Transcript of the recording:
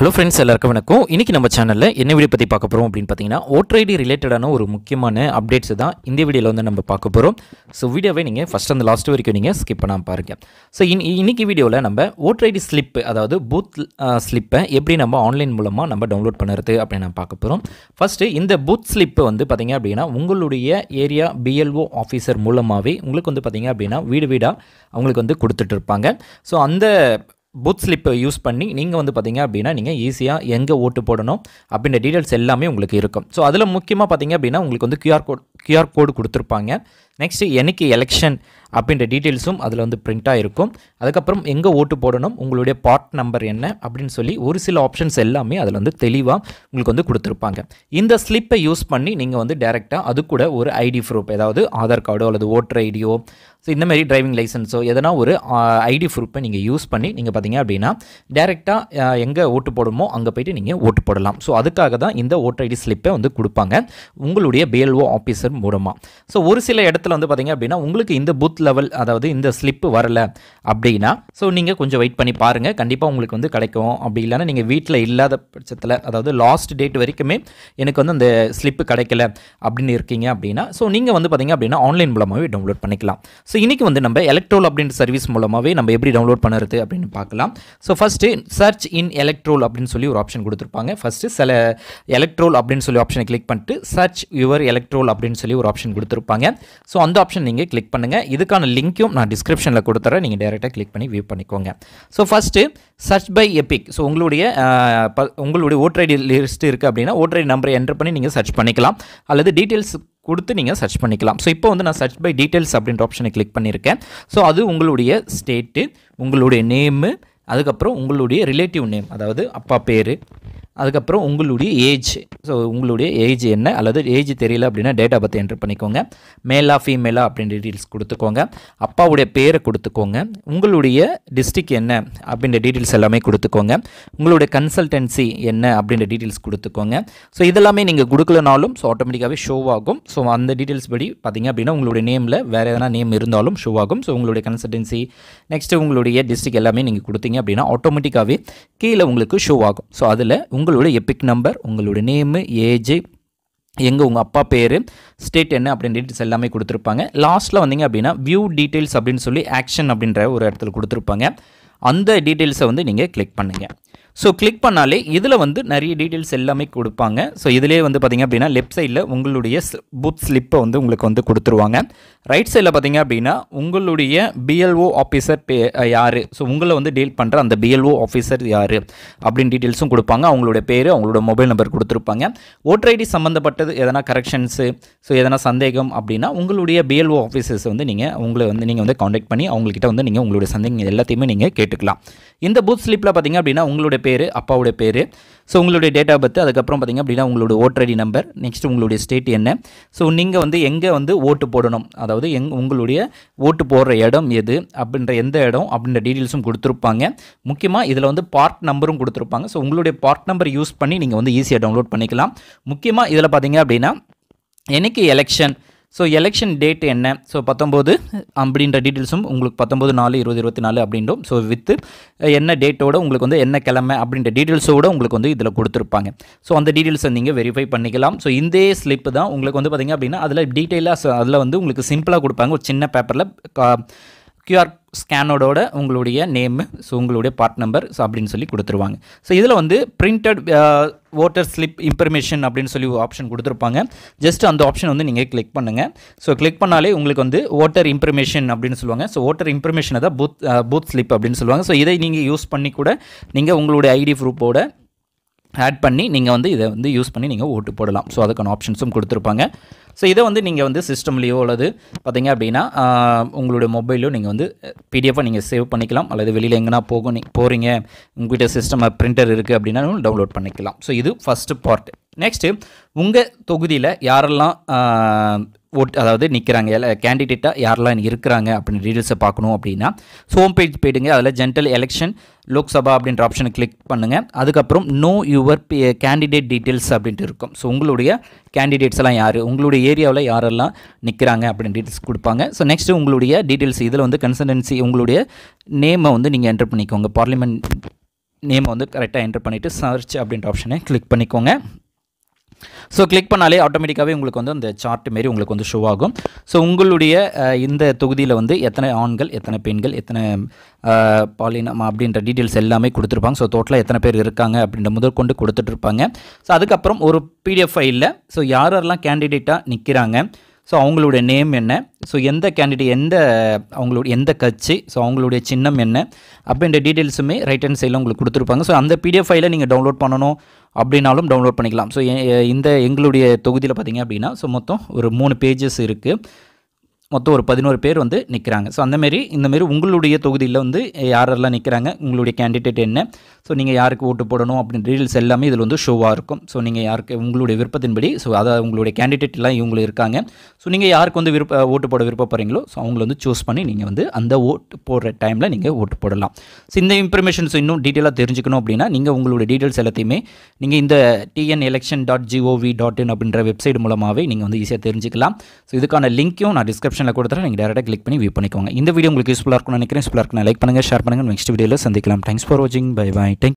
hello friends எல்லாருக்கும் வணக்கம் இன்றைக்கி நம்ம சேனலில் என்ன வீடியோ பற்றி பார்க்க போகிறோம் அப்படின்னு பார்த்தீங்கன்னா ஓட்டர் ஐடி ரிலேட்டடான ஒரு முக்கியமான அப்டேட்ஸ் தான் இந்த வீடியோவில் வந்து நம்ம பார்க்க போகிறோம் ஸோ வீடியோவை நீங்கள் ஃபஸ்ட் அந்த லாஸ்ட் வரைக்கும் நீங்கள் ஸ்கிப் பண்ணாமல் பாருங்கள் ஸோ இன் இன்றைக்கி வீடியோவில் நம்ம ஓட்ரைடி ஐடி ஸ்லிப் அதாவது பூத் ஸ்லிப்பை எப்படி நம்ம ஆன்லைன் மூலமாக நம்ம டவுன்லோட் பண்ணுறது அப்படின்னு நம்ம பார்க்க போகிறோம் ஃபஸ்ட்டு இந்த பூத் ஸ்லிப்பு வந்து பார்த்திங்க அப்படின்னா உங்களுடைய ஏரியா பிஎல்ஓ ஆஃபீஸர் மூலமாகவே உங்களுக்கு வந்து பார்த்திங்க அப்படின்னா வீடு வீடாக அவங்களுக்கு வந்து கொடுத்துட்ருப்பாங்க ஸோ அந்த புத் ஸ்லிப்பை யூஸ் பண்ணி நீங்கள் வந்து பார்த்தீங்க அப்படின்னா நீங்கள் ஈஸியாக எங்கே ஓட்டு போடணும் அப்படின்ற டீட்டெயில்ஸ் எல்லாமே உங்களுக்கு இருக்கும் ஸோ அதில் முக்கியமாக பார்த்தீங்க அப்படின்னா உங்களுக்கு வந்து கியூஆர் கோட் கியூஆர் கோடு கொடுத்துருப்பாங்க நெக்ஸ்ட்டு எனக்கு எலெக்ஷன் அப்படின்ற டீட்டெயில்ஸும் அதில் வந்து பிரிண்ட்டாக இருக்கும் அதுக்கப்புறம் எங்கே ஓட்டு போடணும் உங்களுடைய பார்ட் நம்பர் என்ன அப்படின்னு சொல்லி ஒரு சில ஆப்ஷன்ஸ் எல்லாமே அதில் வந்து தெளிவாக உங்களுக்கு வந்து கொடுத்துருப்பாங்க இந்த ஸ்லிப்பை யூஸ் பண்ணி நீங்கள் வந்து டேரெக்டாக அது கூட ஒரு ஐடி ப்ரூஃப் ஏதாவது ஆதார் கார்டோ அல்லது ஓட்டர் ஐடியோ ஸோ இந்த மாதிரி டிரைவிங் லைசன்ஸோ எதனா ஒரு ஐடி ப்ரூஃபை நீங்கள் யூஸ் பண்ணி நீங்கள் பார்த்தீங்க அப்படின்னா டேரெக்டாக எங்கே ஓட்டு போடுமோ அங்கே போய்ட்டு நீங்கள் ஓட்டு போடலாம் ஸோ அதுக்காக தான் இந்த ஓட்டர் ஐடி ஸ்லிப்பை வந்து கொடுப்பாங்க உங்களுடைய பிஎல்ஓ ஆஃபீஸர் மூலமாக ஸோ ஒரு சில இடத்துல இடத்துல வந்து பார்த்திங்க அப்படின்னா உங்களுக்கு இந்த புத் லெவல் அதாவது இந்த ஸ்லிப்பு வரல அப்படின்னா ஸோ நீங்கள் கொஞ்சம் வெயிட் பண்ணி பாருங்கள் கண்டிப்பாக உங்களுக்கு வந்து கிடைக்கும் அப்படி இல்லைன்னா நீங்கள் வீட்டில் இல்லாத பட்சத்தில் அதாவது லாஸ்ட் டேட் வரைக்குமே எனக்கு வந்து அந்த ஸ்லிப்பு கிடைக்கல அப்படின்னு இருக்கீங்க அப்படின்னா ஸோ நீங்கள் வந்து பார்த்திங்க அப்படின்னா ஆன்லைன் மூலமாகவே டவுன்லோட் பண்ணிக்கலாம் ஸோ இன்றைக்கி வந்து நம்ம எலக்ட்ரோல் அப்படின்ற சர்வீஸ் மூலமாகவே நம்ம எப்படி டவுன்லோட் பண்ணுறது அப்படின்னு பார்க்கலாம் so first search in electoral அப்படின்னு சொல்லி ஒரு ஆப்ஷன் கொடுத்துருப்பாங்க ஃபஸ்ட்டு சில எலக்ட்ரோல் அப்படின்னு சொல்லி ஆப்ஷனை கிளிக் பண்ணிட்டு சர்ச் யுவர் எலக்ட்ரோல் அப்படின்னு சொல்லி ஒரு ஆப்ஷன் கொடுத்துருப்பாங்க ஸோ அந்த ஆப்ஷன் நீங்கள் கிளிக் பண்ணுங்கள் இதுக்கான லிங்க்கும் நான் டிஸ்கிரிப்ஷனில் கொடுத்துறேன் நீங்கள் டேரெக்டாக கிளிக் பண்ணி வியூ பண்ணிக்கோங்க so first search by EPIC so உங்களுடைய உங்களுடைய ஓட்டர் ஐடி லிஸ்ட் இருக்குது அப்படின்னா ஓட்டர் ஐடி நம்பரை என்டர் பண்ணி நீங்கள் சர்ச் பண்ணிக்கலாம் அல்லது டீட்டெயில்ஸ் கொடுத்து நீங்கள் சர்ச் பண்ணிக்கலாம் ஸோ இப்போ வந்து நான் சர்ச் பை டீட்டெயில்ஸ் அப்படின்ற ஆப்ஷனை கிளிக் பண்ணியிருக்கேன் ஸோ அது உங்களுடைய ஸ்டேட்டு உங்களுடைய நேமு அதுக்கப்புறம் உங்களுடைய ரிலேட்டிவ் நேம் அதாவது அப்பா பேர் அதுக்கப்புறம் உங்களுடைய ஏஜ் ஸோ உங்களுடைய ஏஜ் என்ன அல்லது ஏஜ் தெரியல அப்படின்னா டேட்டா பற்றி என்ட்ரு பண்ணிக்கோங்க மேலா ஃபீமேலா அப்படின்ற டீட்டெயில்ஸ் கொடுத்துக்கோங்க அப்பாவுடைய பேரை கொடுத்துக்கோங்க உங்களுடைய டிஸ்ட்ரிக் என்ன அப்படின்ற டீட்டெயில்ஸ் எல்லாமே கொடுத்துக்கோங்க உங்களுடைய கன்சல்டன்சி என்ன அப்படின்ற டீட்டெயில்ஸ் கொடுத்துக்கோங்க ஸோ இதெல்லாமே நீங்கள் கொடுக்கலனாலும் ஸோ ஆட்டோமேட்டிக்காகவே ஷோ ஆகும் ஸோ அந்த டீட்டெயில்ஸ் படி பார்த்திங்க அப்படின்னா உங்களுடைய நேமில் வேறு எதனா நேம் இருந்தாலும் ஷோ ஆகும் ஸோ உங்களுடைய கன்சல்டன்சி நெக்ஸ்ட்டு உங்களுடைய டிஸ்ட்ரிக் எல்லாமே நீங்கள் கொடுத்தீங்க அப்படின்னா ஆட்டோமேட்டிக்காகவே கீழே உங்களுக்கு ஷோ ஆகும் ஸோ அதில் உங்கள் உங்களோட எபிக் நம்பர் உங்களோட நேமு ஏஜ் எங்கே உங்கள் அப்பா பேர் ஸ்டேட் என்ன அப்படின்னு டீட்டெயில்ஸ் எல்லாமே கொடுத்துருப்பாங்க லாஸ்ட்டில் வந்தீங்க அப்படின்னா வியூ டீட்டெயில்ஸ் அப்படின்னு சொல்லி ஆக்ஷன் அப்படின்ற ஒரு இடத்துல கொடுத்துருப்பாங்க அந்த டீட்டெயில்ஸை வந்து நீங்கள் கிளிக் பண்ணுங்கள் ஸோ கிளிக் பண்ணாலே இதில் வந்து நிறைய டீட்டெயில்ஸ் எல்லாமே கொடுப்பாங்க ஸோ இதிலே வந்து பார்த்திங்க அப்படின்னா லெஃப்ட் சைடில் உங்களுடைய புத் ஸ்லிப்பை வந்து உங்களுக்கு வந்து கொடுத்துருவாங்க ரைட் சைடில் பார்த்திங்க அப்படின்னா உங்களுடைய பிஎல்ஓ ஆஃபீஸர் பே யார் ஸோ உங்களை வந்து டீல் பண்ணுற அந்த பிஎல்ஓ ஆஃபீஸர் யார் அப்படின்னு டீட்டெயில்ஸும் கொடுப்பாங்க அவங்களுடைய பேர் அவங்களோட மொபைல் நம்பர் கொடுத்துருப்பாங்க ஓட்டர் ஐடி சம்மந்தப்பட்டது எதனா கரெக்ஷன்ஸு ஸோ எதனா சந்தேகம் அப்படின்னா உங்களுடைய பிஎல்ஓ ஆஃபீஸர்ஸ் வந்து நீங்கள் உங்களை வந்து நீங்கள் வந்து காண்டாக்ட் பண்ணி அவங்கக்கிட்ட வந்து நீங்கள் உங்களுடைய சந்தேகம் எல்லாத்தையுமே நீங்கள் கேட்டுக்கலாம் இந்த பூத் ஸ்லிப்பில் பார்த்திங்க அப்படின்னா உங்களுடைய பேர் அப்பாவுடைய பேர் ஸோ உங்களுடைய டேட் ஆஃப் பர்த் அதுக்கப்புறம் பார்த்திங்க அப்படின்னா உங்களுடைய ஓட்டர் ஐடி நம்பர் நெக்ஸ்ட் உங்களுடைய ஸ்டேட் என்ன ஸோ நீங்கள் வந்து எங்கே வந்து ஓட்டு போடணும் அதாவது எங் உங்களுடைய ஓட்டு போடுற இடம் எது அப்படின்ற எந்த இடம் அப்படின்ற டீட்டெயில்ஸும் கொடுத்துருப்பாங்க முக்கியமாக இதில் வந்து பார்ட் நம்பரும் கொடுத்துருப்பாங்க ஸோ உங்களுடைய பார்ட் நம்பர் யூஸ் பண்ணி நீங்கள் வந்து ஈஸியாக டவுன்லோட் பண்ணிக்கலாம் முக்கியமாக இதில் பார்த்திங்க அப்படின்னா என்றைக்கு எலெக்ஷன் ஸோ எலெக்ஷன் டேட் என்ன ஸோ பத்தொம்போது அப்படின்ற டீட்டெயில்ஸும் உங்களுக்கு பத்தொம்போது நாலு இருபது இருபத்தி நாலு அப்படின்றோம் ஸோ வித்து என்ன டேட்டோட உங்களுக்கு வந்து என்ன கிழமை அப்படின்ற டீட்டெயில்ஸோடு உங்களுக்கு வந்து இதில் கொடுத்துருப்பாங்க ஸோ அந்த டீட்டெயில்ஸை நீங்கள் வெரிஃபை பண்ணிக்கலாம் ஸோ இந்த ஸ்லிப்பு தான் உங்களுக்கு வந்து பார்த்திங்க அப்படின்னா அதில் டீட்டெயிலாக அதில் வந்து உங்களுக்கு சிம்பிளாக கொடுப்பாங்க ஒரு சின்ன பேப்பரில் க்யூஆர் ஸ்கேனோட உங்களுடைய நேமு ஸோ உங்களுடைய பார்ட் நம்பர் ஸோ அப்படின்னு சொல்லி கொடுத்துருவாங்க ஸோ இதில் வந்து பிரிண்டட் ஓட்டர் ஸ்லிப் இன்ஃபர்மேஷன் அப்படின்னு சொல்லி ஆப்ஷன் கொடுத்துருப்பாங்க ஜஸ்ட் அந்த ஆப்ஷன் வந்து நீங்கள் கிளிக் பண்ணுங்கள் ஸோ கிளிக் பண்ணாலே உங்களுக்கு வந்து ஓட்டர் இன்ஃபர்மேஷன் அப்படின்னு சொல்லுவாங்க ஸோ ஓட்டர் இன்ஃபர்மேஷனை தான் பூத் பூத் ஸ்லிப் அப்படின்னு சொல்லுவாங்க ஸோ இதை நீங்கள் யூஸ் பண்ணி கூட நீங்கள் உங்களுடைய ஐடி ப்ரூஃபோட ஆட் பண்ணி நீங்கள் வந்து இதை வந்து யூஸ் பண்ணி நீங்கள் ஓட்டு போடலாம் ஸோ அதுக்கான ஆப்ஷன்ஸும் கொடுத்துருப்பாங்க ஸோ இதை வந்து நீங்கள் வந்து சிஸ்டம்லேயோ அல்லது பார்த்தீங்க அப்படின்னா உங்களுடைய மொபைலோ நீங்கள் வந்து பிடிஎஃபாக நீங்கள் சேவ் பண்ணிக்கலாம் அல்லது வெளியில் எங்கன்னா போகும் நீங்கள் போகிறீங்க உங்கள்கிட்ட சிஸ்டம் பிரிண்டர் இருக்குது அப்படின்னாலும் டவுன்லோட் பண்ணிக்கலாம் ஸோ இது ஃபஸ்ட்டு பார்ட் நெக்ஸ்ட்டு உங்கள் தொகுதியில் யாரெல்லாம் ஓட் அதாவது நிற்கிறாங்க எல்லாம் கேண்டிடேட்டாக யாரெல்லாம் இருக்கிறாங்க அப்படின்னு டீட்டெயில்ஸை பார்க்கணும் அப்படின்னா ஸோ ஹோம் பேஜ் போயிடுங்க அதில் ஜென்ரல் எலெக்ஷன் லோக்சபா அப்படின்ற ஆப்ஷனை கிளிக் பண்ணுங்கள் அதுக்கப்புறம் நோ யுவர் கேண்டிடேட் டீட்டெயில்ஸ் அப்படின்ட்டு இருக்கும் ஸோ உங்களுடைய கேண்டிடேட்ஸ் எல்லாம் யார் உங்களுடைய ஏரியாவில் யாரெல்லாம் நிற்கிறாங்க அப்படின்னு டீட்டெயில்ஸ் கொடுப்பாங்க ஸோ நெக்ஸ்ட்டு உங்களுடைய டீட்டெயில்ஸ் இதில் வந்து கன்சல்டன்சி உங்களுடைய நேமை வந்து நீங்கள் என்டர் பண்ணிக்கோங்க பார்லிமெண்ட் நேமை வந்து கரெக்டாக என்டர் பண்ணிவிட்டு சர்ச் அப்படின்ற ஆப்ஷனை கிளிக் பண்ணிக்கோங்க ஸோ கிளிக் பண்ணாலே ஆட்டோமேட்டிக்காகவே உங்களுக்கு வந்து அந்த சார்ட் மாரி உங்களுக்கு வந்து ஷோ ஆகும் ஸோ உங்களுடைய இந்த தொகுதியில் வந்து எத்தனை ஆண்கள் எத்தனை பெண்கள் எத்தனை பாலினம் அப்படின்ற டீட்டெயில்ஸ் எல்லாமே கொடுத்துருப்பாங்க ஸோ டோட்டலாக எத்தனை பேர் இருக்காங்க அப்படின்ற முதல் கொண்டு கொடுத்துட்ருப்பாங்க ஸோ அதுக்கப்புறம் ஒரு பிடிஎஃப் ஃபைலில் ஸோ யார் யாரெல்லாம் கேண்டிடேட்டாக நிற்கிறாங்க ஸோ அவங்களுடைய நேம் என்ன ஸோ எந்த கேண்டிடேட் எந்த அவங்களுடைய எந்த கட்சி ஸோ அவங்களுடைய சின்னம் என்ன அப்படின்ற டீட்டெயில்ஸுமே ரைட் ஹேண்ட் சைடில் உங்களுக்கு கொடுத்துருப்பாங்க ஸோ அந்த பிடிஎஃப் ஃபைலை நீங்கள் டவுன்லோட் பண்ணணும் அப்படின்னாலும் டவுன்லோட் பண்ணிக்கலாம் ஸோ இந்த எங்களுடைய தொகுதியில் பார்த்திங்க அப்படின்னா ஸோ மொத்தம் ஒரு மூணு பேஜஸ் இருக்குது மொத்தம் ஒரு பதினோரு பேர் வந்து நிற்கிறாங்க ஸோ அந்தமாரி இந்தமாரி உங்களுடைய தொகுதியில் வந்து யாரெல்லாம் நிற்கிறாங்க உங்களுடைய கேண்டிடேட் என்ன ஸோ நீங்கள் யாருக்கு ஓட்டு போடணும் அப்படின்னு ரீல்ஸ் எல்லாமே இதில் வந்து ஷோவாக இருக்கும் ஸோ நீங்கள் யாருக்கு உங்களுடைய விருப்பத்தின்படி ஸோ அதாவது உங்களுடைய கேண்டிடேட் எல்லாம் இவங்க இருக்காங்க ஸோ நீங்கள் யாருக்கு வந்து விருப்ப ஓட்டு போட விருப்பப்படுறீங்களோ ஸோ அவங்கள வந்து சூஸ் பண்ணி நீங்கள் வந்து அந்த ஓட்டு போடுற டைமில் நீங்கள் ஓட்டு போடலாம் ஸோ இந்த இன்ஃபர்மேஷன்ஸ் இன்னும் டீட்டெயிலாக தெரிஞ்சுக்கணும் அப்படின்னா நீங்கள் உங்களுடைய டீட்டெயில்ஸ் எல்லாத்தையுமே நீங்கள் இந்த TN election dot gov dot in அப்படின்ற வெப்சைட் மூலமாகவே நீங்கள் வந்து ஈஸியாக தெரிஞ்சுக்கலாம் ஸோ இதுக்கான லிங்க்கும் நான் டிஸ்கிரிப்ஷன் டிஸ்கிரிப்ஷனில் கொடுத்துட்டு நீங்கள் டேரெக்டாக கிளிக் பண்ணி வியூ பண்ணிக்கோங்க இந்த வீடியோ உங்களுக்கு யூஸ்ஃபுல்லாக இருக்கும்னு நினைக்கிறேன் யூஸ்ஃபுல்லாக இருக்கும் லைக் பண்ணுங்கள் ஷேர் பண்ணுங்கள் நெக்ஸ்ட் வீடியோவில் சந்திக்கலாம் தேங்க்ஸ் ஃபார் வாட்சிங் பை பை தேங்க்